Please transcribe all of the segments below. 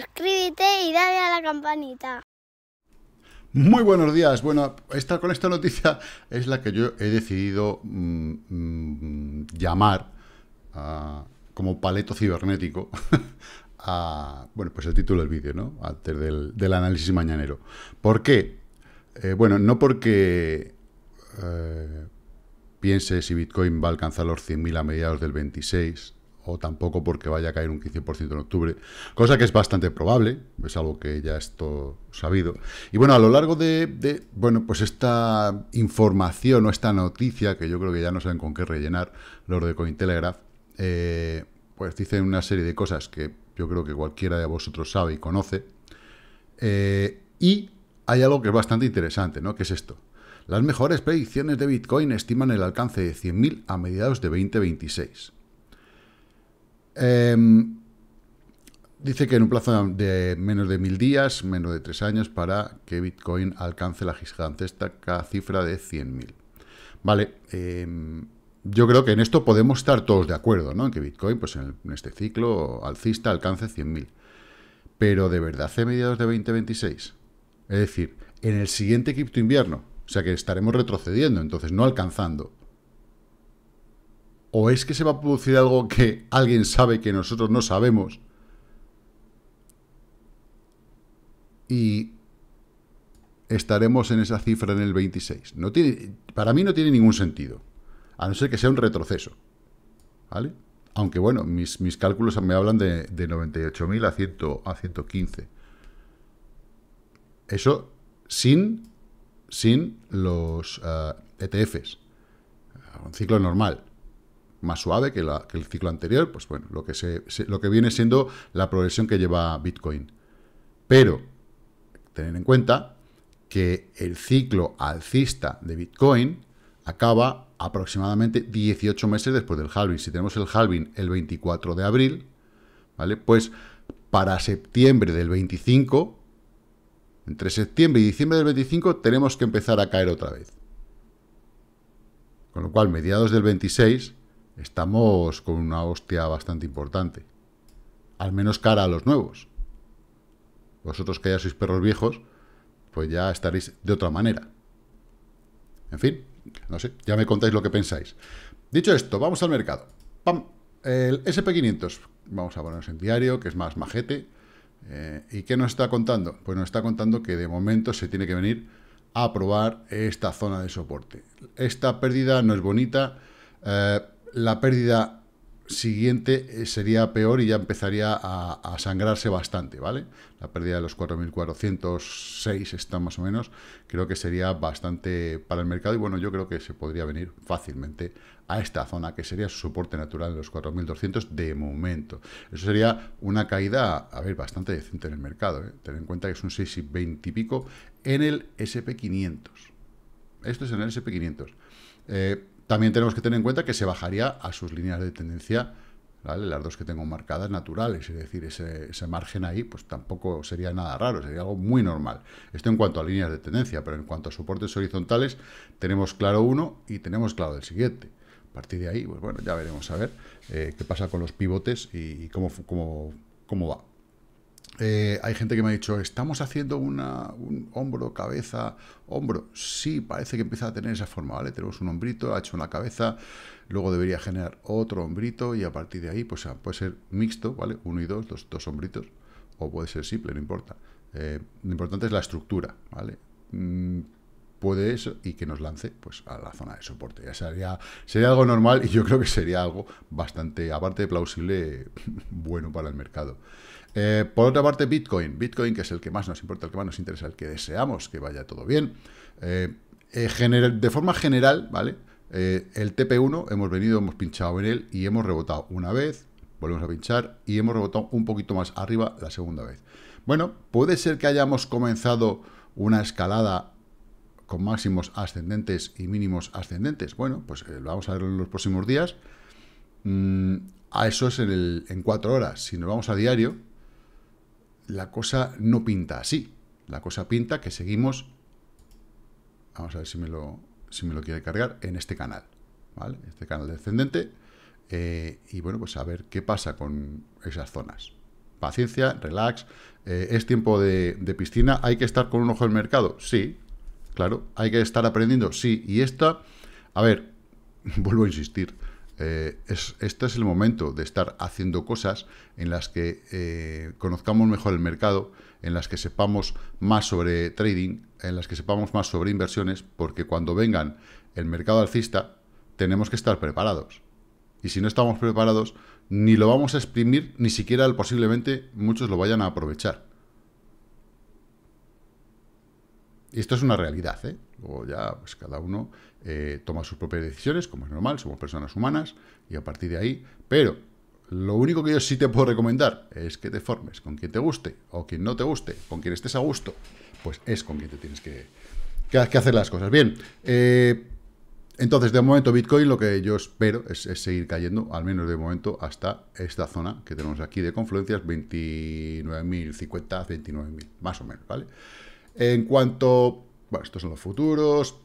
suscríbete y dale a la campanita. Muy buenos días. Bueno, estar con esta noticia es la que yo he decidido mm, mm, llamar como paleto cibernético a, bueno, pues el título del vídeo, ¿no? Antes del, análisis mañanero. ¿Por qué? Eh, bueno, no porque eh, piense si Bitcoin va a alcanzar los 100.000 a mediados del 26, o tampoco porque vaya a caer un 15% en octubre, cosa que es bastante probable, es algo que ya esto sabido. Y bueno, a lo largo de, bueno, pues esta información o esta noticia, que yo creo que ya no saben con qué rellenar los de Cointelegraph, eh, pues dicen una serie de cosas que yo creo que cualquiera de vosotros sabe y conoce, eh, y hay algo que es bastante interesante, ¿no? Que es esto. Las mejores predicciones de Bitcoin estiman el alcance de 100.000 a mediados de 2026. Em, dice que en un plazo de menos de mil días, menos de tres años, para que Bitcoin alcance la gigantesca cifra de 100.000. Vale, em, yo creo que en esto podemos estar todos de acuerdo, ¿no? En que Bitcoin, pues en, este ciclo alcista, alcance 100.000. Pero de verdad, hace mediados de 2026. Es decir, en el siguiente cripto invierno. O sea que estaremos retrocediendo, entonces no alcanzando o es que se va a producir algo que alguien sabe que nosotros no sabemos. Y estaremos en esa cifra en el 26. No tiene, para mí no tiene ningún sentido, a no ser que sea un retroceso. ¿Vale? Aunque bueno, mis, cálculos me hablan de, 98.000 a, a 115. Eso sin, sin los ETFs. Eh, e un ciclo normal más suave que, el ciclo anterior, pues bueno, lo que, lo que viene siendo la progresión que lleva Bitcoin. Pero, tener en cuenta que el ciclo alcista de Bitcoin acaba aproximadamente 18 meses después del halving. Si tenemos el halving el 24 de abril, ¿vale? Pues para septiembre del 25, entre septiembre y diciembre del 25, tenemos que empezar a caer otra vez. Con lo cual, mediados del 26, estamos con una hostia bastante importante. Al menos cara a los nuevos. Vosotros que ya sois perros viejos, pues ya estaréis de otra manera. En fin, no sé, ya me contáis lo que pensáis. Dicho esto, vamos al mercado. ¡Pam! El SP500, vamos a ponernos en diario, que es más majete. Eh, ¿Y qué nos está contando? Pues nos está contando que de momento se tiene que venir a probar esta zona de soporte. Esta pérdida no es bonita. Eh, la pérdida siguiente eh, sería peor y ya empezaría a, sangrarse bastante, ¿vale? La pérdida de los 4.406 está más o menos, creo que sería bastante para el mercado y bueno, yo creo que se podría venir fácilmente a esta zona que sería su soporte natural de los 4.200 de momento. Eso sería una caída, a ver, bastante decente en el mercado, ¿eh? Ten en cuenta que es un 6 y y pico en el SP500. Esto es en el SP500. También tenemos que tener en cuenta que se bajaría a sus líneas de tendencia, ¿vale? las dos que tengo marcadas naturales, es decir, ese, margen ahí pues tampoco sería nada raro, sería algo muy normal. Esto en cuanto a líneas de tendencia, pero en cuanto a soportes horizontales tenemos claro uno y tenemos claro el siguiente. A partir de ahí, pues bueno, ya veremos a ver eh, qué pasa con los pivotes y, cómo, cómo, cómo va. Eh, hay gente que me ha dicho, estamos haciendo un hombro, cabeza, hombro. Sí, parece que empieza a tener esa forma, ¿vale? Tenemos un hombrito, ha hecho una cabeza, luego debería generar otro hombrito y a partir de ahí, pues ah, puede ser mixto, ¿vale? Uno y dos, dos, dos hombritos, o puede ser simple, no importa. Eh, lo importante es la estructura, ¿vale? Mm, puede eso y que nos lance pues a la zona de soporte. Ya sería, sería algo normal y yo creo que sería algo bastante, aparte de plausible, bueno para el mercado. Eh, por otra parte, Bitcoin. Bitcoin, que es el que más nos importa, el que más nos interesa, el que deseamos que vaya todo bien. Eh, eh, de forma general, ¿vale? el TP1 hemos venido, hemos pinchado en él y hemos rebotado una vez, volvemos a pinchar y hemos rebotado un poquito más arriba la segunda vez. Bueno, puede ser que hayamos comenzado una escalada con máximos ascendentes y mínimos ascendentes. Bueno, pues eh, lo vamos a ver en los próximos días. Mm, a eso es en, cuatro horas. Si nos vamos a diario, la cosa no pinta así. La cosa pinta que seguimos... Vamos a ver si me lo, si me lo quiere cargar en este canal. ¿vale? Este canal descendente. Eh, y bueno, pues a ver qué pasa con esas zonas. Paciencia, relax. Eh, es tiempo de, de piscina. ¿Hay que estar con un ojo el mercado? Sí, Claro, hay que estar aprendiendo, sí. Y esta, a ver, vuelvo a insistir, eh, este es el momento de estar haciendo cosas en las que eh, conozcamos mejor el mercado, en las que sepamos más sobre trading, en las que sepamos más sobre inversiones, porque cuando vengan el mercado alcista, tenemos que estar preparados. Y si no estamos preparados, ni lo vamos a exprimir, ni siquiera posiblemente muchos lo vayan a aprovechar. Y esto es una realidad, ¿eh? Luego ya, pues cada uno eh, toma sus propias decisiones, como es normal, somos personas humanas, y a partir de ahí, pero lo único que yo sí te puedo recomendar es que te formes con quien te guste o quien no te guste, con quien estés a gusto, pues es con quien te tienes que, que, hacer las cosas. Bien, eh, entonces de momento Bitcoin lo que yo espero es, seguir cayendo, al menos de momento, hasta esta zona que tenemos aquí de confluencias, 29.050, 29.000, más o menos, ¿vale? vale en cuanto... Bueno, estos son los futuros.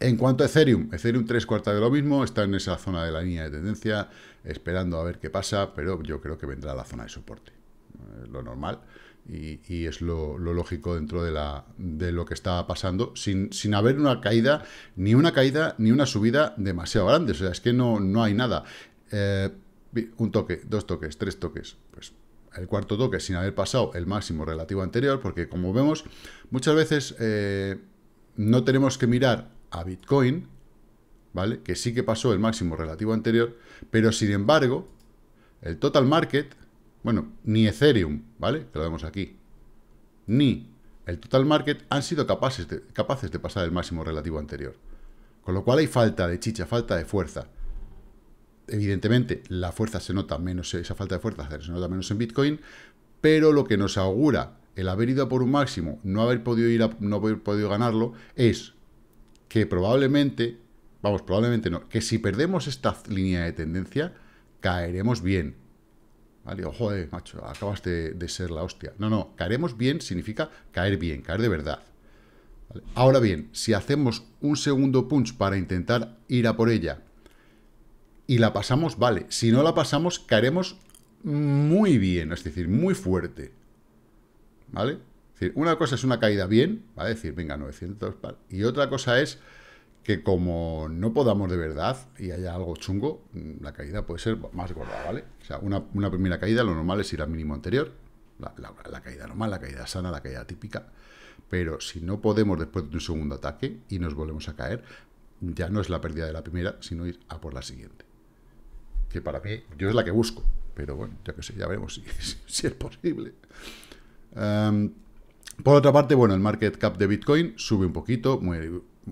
En cuanto a Ethereum, Ethereum tres cuartas de lo mismo, está en esa zona de la línea de tendencia, esperando a ver qué pasa, pero yo creo que vendrá a la zona de soporte. Eh, lo normal y, es lo, lógico dentro de, la, de lo que está pasando, sin, sin, haber una caída, ni una caída, ni una subida demasiado grande. O sea, es que no, no hay nada. Eh, un toque, dos toques, tres toques, el cuarto toque sin haber pasado el máximo relativo anterior, porque como vemos, muchas veces eh, no tenemos que mirar a Bitcoin, ¿vale? Que sí que pasó el máximo relativo anterior, pero sin embargo, el total market, bueno, ni Ethereum, ¿vale? Que lo vemos aquí, ni el total market han sido capaces capaces de pasar el máximo relativo anterior. Con lo cual hay falta de chicha, falta de fuerza evidentemente, la fuerza se nota menos, esa falta de fuerza se nota menos en Bitcoin, pero lo que nos augura el haber ido a por un máximo, no haber podido ir no haber podido ganarlo, es que probablemente, vamos, probablemente no, que si perdemos esta línea de tendencia, caeremos bien. Vale, ojo eh, macho, acabas de, ser la hostia. No, no, caeremos bien significa caer bien, caer de verdad. Ahora bien, si hacemos un segundo punch para intentar ir a por ella, y la pasamos, vale. Si no la pasamos, caeremos muy bien, es decir, muy fuerte. ¿Vale? una cosa es una caída bien, va a decir, venga, 900, Y otra cosa es que como no podamos de verdad y haya algo chungo, la caída puede ser más gorda, ¿vale? O sea, una, primera caída, lo normal es ir al mínimo anterior, la, caída normal, la caída sana, la caída típica. Pero si no podemos después de un segundo ataque y nos volvemos a caer, ya no es la pérdida de la primera, sino ir a por la siguiente para mí, yo es la que busco, pero bueno, ya que sé, ya veremos si, es posible. Em, por otra parte, bueno, el market cap de Bitcoin sube un poquito,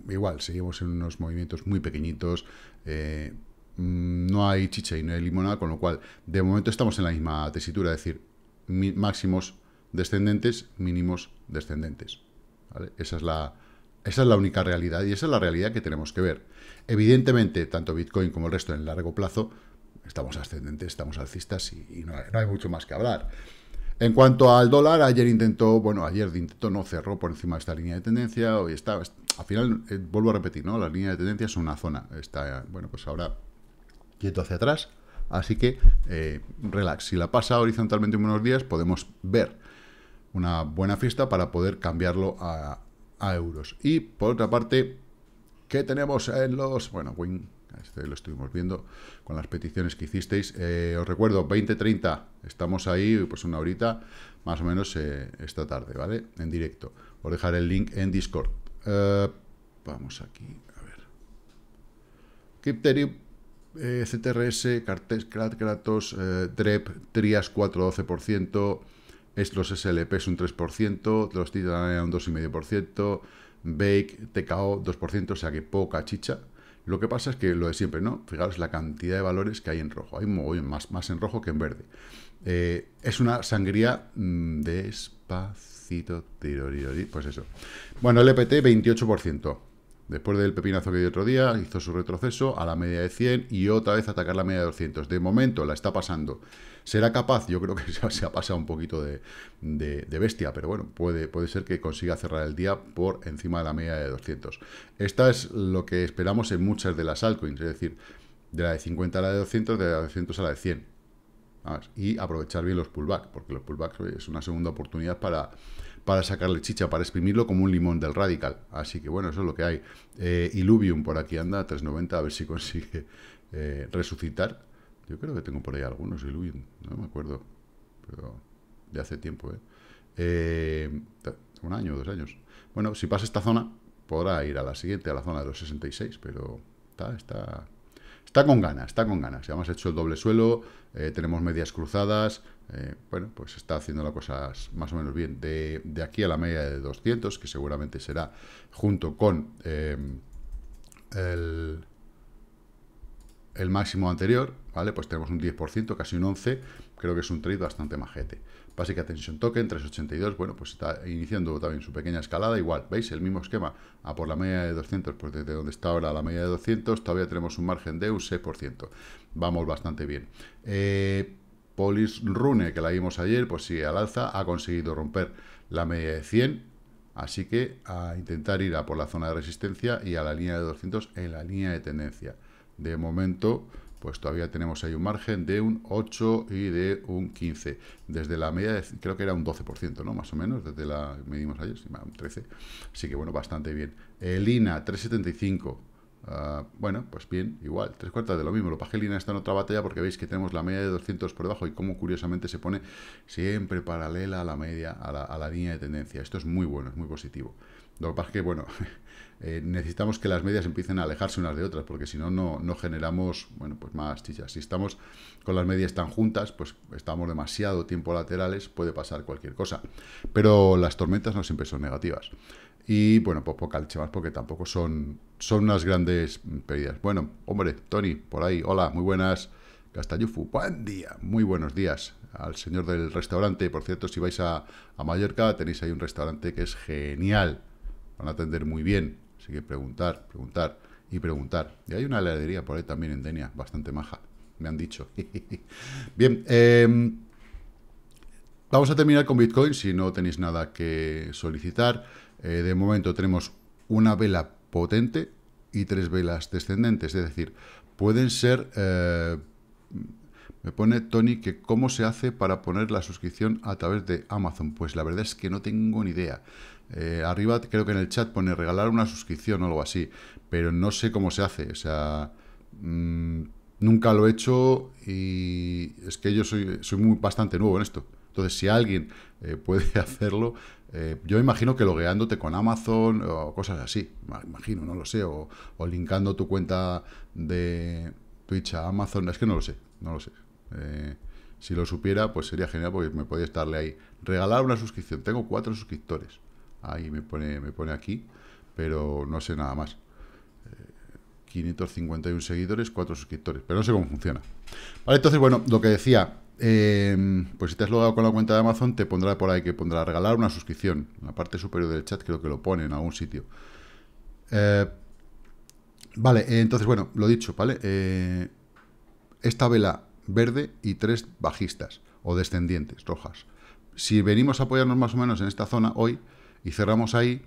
igual, seguimos en unos movimientos muy pequeñitos, eh, mm, no hay chicha y no hay limonada, con lo cual, de momento estamos en la misma tesitura, es decir, máximos descendentes, mínimos descendentes. Esa, es la, esa es la única realidad y esa es la realidad que tenemos que ver. Evidentemente, tanto Bitcoin como el resto en largo plazo estamos ascendentes, estamos alcistas y, no, hay mucho más que hablar. En cuanto al dólar, ayer intentó, bueno, ayer intentó, no cerró por encima de esta línea de tendencia, hoy está, al final, eh, vuelvo a repetir, ¿no? La línea de tendencia es una zona, está, bueno, pues ahora quieto hacia atrás, así que eh, relax, si la pasa horizontalmente en unos días, podemos ver una buena fiesta para poder cambiarlo a, euros. Y por otra parte, ¿qué tenemos en los, bueno, wing... Este lo estuvimos viendo con las peticiones que hicisteis. Eh, os recuerdo, 20.30, estamos ahí, pues una horita, más o menos eh, esta tarde, ¿vale? En directo. Os dejaré el link en Discord. Eh, vamos aquí, a ver. Crypterium, CTRS, Cartes, Kratos, DREP, TRIAS 4-12%, los SLPs un 3%, los un 2,5%, Bake, TKO 2%, o sea que poca chicha, lo que pasa es que lo de siempre, ¿no? Fijaros la cantidad de valores que hay en rojo. Hay más, más en rojo que en verde. Eh, es una sangría mm, despacito. pues eso. Bueno, LPT 28%. Después del pepinazo que dio otro día, hizo su retroceso a la media de 100 y otra vez atacar la media de 200. De momento la está pasando. ¿Será capaz? Yo creo que se ha pasado un poquito de, bestia, pero bueno, puede, puede ser que consiga cerrar el día por encima de la media de 200. Esta es lo que esperamos en muchas de las altcoins, es decir, de la de 50 a la de 200, de la de 200 a la de 100. y aprovechar bien los pullbacks, porque los pullbacks es una segunda oportunidad para para sacarle chicha, para exprimirlo como un limón del Radical. Así que bueno, eso es lo que hay. Eh, Illuvium por aquí anda 3.90, a ver si consigue eh, resucitar. Yo creo que tengo por ahí algunos Illuvium, no me acuerdo, pero de hace tiempo, ¿eh? ¿eh? un año, dos años. Bueno, si pasa esta zona, podrá ir a la siguiente, a la zona de los 66, pero está, está, Está con ganas, está con ganas. Ya hemos hecho el doble suelo, eh, tenemos medias cruzadas. Eh, bueno, pues está haciendo las cosas más o menos bien. De, aquí a la media de 200, que seguramente será junto con eh, el el máximo anterior, ¿vale? Pues tenemos un 10%, casi un 11%, creo que es un trade bastante majete. Básica Tension Token, 382, bueno, pues está iniciando también su pequeña escalada, igual, ¿veis? El mismo esquema, a por la media de 200, pues desde donde está ahora la media de 200, todavía tenemos un margen de un 6%, vamos bastante bien. Eh, Polis Rune, que la vimos ayer, pues sigue al alza, ha conseguido romper la media de 100, así que a intentar ir a por la zona de resistencia y a la línea de 200 en la línea de tendencia. De momento, pues todavía tenemos ahí un margen de un 8 y de un 15. Desde la media, creo que era un 12%, ¿no? Más o menos, desde la medimos ayer, sí, un 13. Así que bueno, bastante bien. El INA, ah, 375. bueno, pues bien, igual, tres cuartas de lo mismo. Lo ina está en otra batalla porque veis que tenemos la media de 200 por debajo y cómo curiosamente se pone siempre paralela a la media, a la, a la línea de tendencia. Esto es muy bueno, es muy positivo. Lo que pasa es que, bueno, Eh, necesitamos que las medias empiecen a alejarse unas de otras, porque si no, no generamos bueno, pues más chichas. Si estamos con las medias tan juntas, pues estamos demasiado tiempo laterales, puede pasar cualquier cosa. Pero las tormentas no siempre son negativas. Y bueno, pues poca leche más, porque tampoco son, son unas grandes pérdidas. Bueno, hombre, Tony, por ahí, hola, muy buenas. Castayufu, buen día, muy buenos días al señor del restaurante. Por cierto, si vais a, a Mallorca, tenéis ahí un restaurante que es genial. Van a atender muy bien Así que preguntar, preguntar y preguntar. Y hay una heladería por ahí también en Denia, bastante maja, me han dicho. Bien, em, vamos a terminar con Bitcoin si no tenéis nada que solicitar. Eh, de momento tenemos una vela potente y tres velas descendentes, es decir, pueden ser... Eh, me pone Tony que cómo se hace para poner la suscripción a través de Amazon. Pues la verdad es que no tengo ni idea. Eh, arriba creo que en el chat pone regalar una suscripción o algo así, pero no sé cómo se hace, o sea, mm, nunca lo he hecho y es que yo soy, soy muy, bastante nuevo en esto. Entonces, si alguien eh, puede hacerlo, eh, yo imagino que logueándote con Amazon o cosas así, imagino, no lo sé, o, linkando tu cuenta de Twitch a Amazon, es que no lo sé, no lo sé. si lo supiera, pues sería genial porque me podría estarle ahí. Regalar una suscripción, tengo cuatro suscriptores ahí me pone, me pone aquí, pero no sé nada más. 551 eh, seguidores, 4 suscriptores, pero no sé cómo funciona. Vale, entonces, bueno, lo que decía, em, pues si te has logado con la cuenta de Amazon, te pondrá por ahí que pondrá regalar una suscripción. En la parte superior del chat creo que lo pone en algún sitio. Eh, vale, eh, entonces, bueno, lo dicho, ¿vale? esta vela verde y tres bajistas o descendientes rojas. Si venimos a apoyarnos más o menos en esta zona hoy, y cerramos ahí,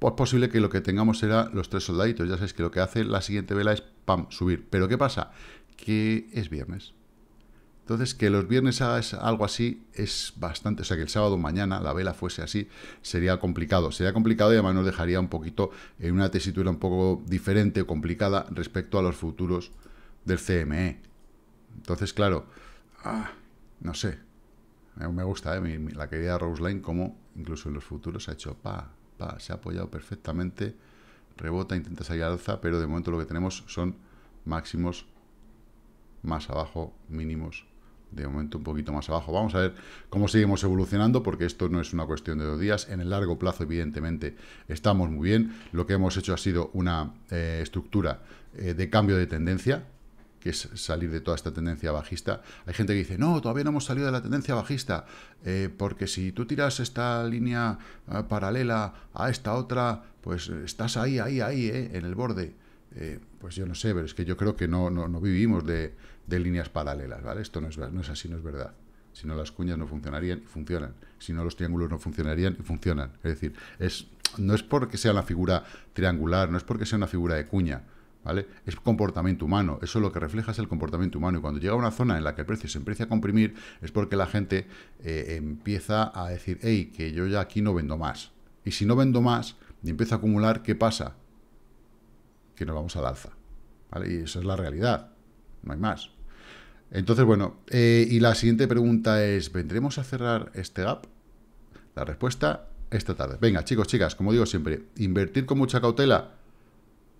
pues posible que lo que tengamos será los tres soldaditos. Ya sabéis que lo que hace la siguiente vela es, pam, subir. Pero ¿qué pasa? Que es viernes. Entonces, que los viernes hagas algo así es bastante... O sea, que el sábado mañana la vela fuese así sería complicado. Sería complicado y además nos dejaría un poquito en una tesitura un poco diferente o complicada respecto a los futuros del CME. Entonces, claro, ah, no sé, me gusta, eh, la querida Rose Lane, como incluso en los futuros ha hecho pa, pa, se ha apoyado perfectamente, rebota, intenta salir alza, pero de momento lo que tenemos son máximos más abajo, mínimos de momento un poquito más abajo. Vamos a ver cómo seguimos evolucionando, porque esto no es una cuestión de dos días. En el largo plazo, evidentemente, estamos muy bien. Lo que hemos hecho ha sido una eh, estructura eh, de cambio de tendencia, que es salir de toda esta tendencia bajista. Hay gente que dice, no, todavía no hemos salido de la tendencia bajista, eh, porque si tú tiras esta línea eh, paralela a esta otra, pues eh, estás ahí, ahí, ahí, eh, en el borde. pues yo no sé, pero es que yo creo que no, no, vivimos de, líneas paralelas, ¿vale? Esto no es, no es así, no es verdad. Si no, las cuñas no funcionarían y funcionan. Si no, los triángulos no funcionarían y funcionan. Es decir, es, no es porque sea una figura triangular, no es porque sea una figura de cuña ¿vale? Es comportamiento humano, eso lo que refleja es el comportamiento humano. Y cuando llega a una zona en la que el precio se empieza a comprimir, es porque la gente eh, empieza a decir, hey, que yo ya aquí no vendo más. Y si no vendo más y empiezo a acumular, ¿qué pasa? Que nos vamos al alza, ¿vale? Y esa es la realidad, no hay más. Entonces, bueno, eh, y la siguiente pregunta es, ¿vendremos a cerrar este gap? La respuesta, esta tarde. Venga, chicos, chicas, como digo siempre, invertir con mucha cautela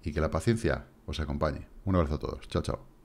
y que la paciencia os acompañe. Un abrazo a todos. Chao, chao.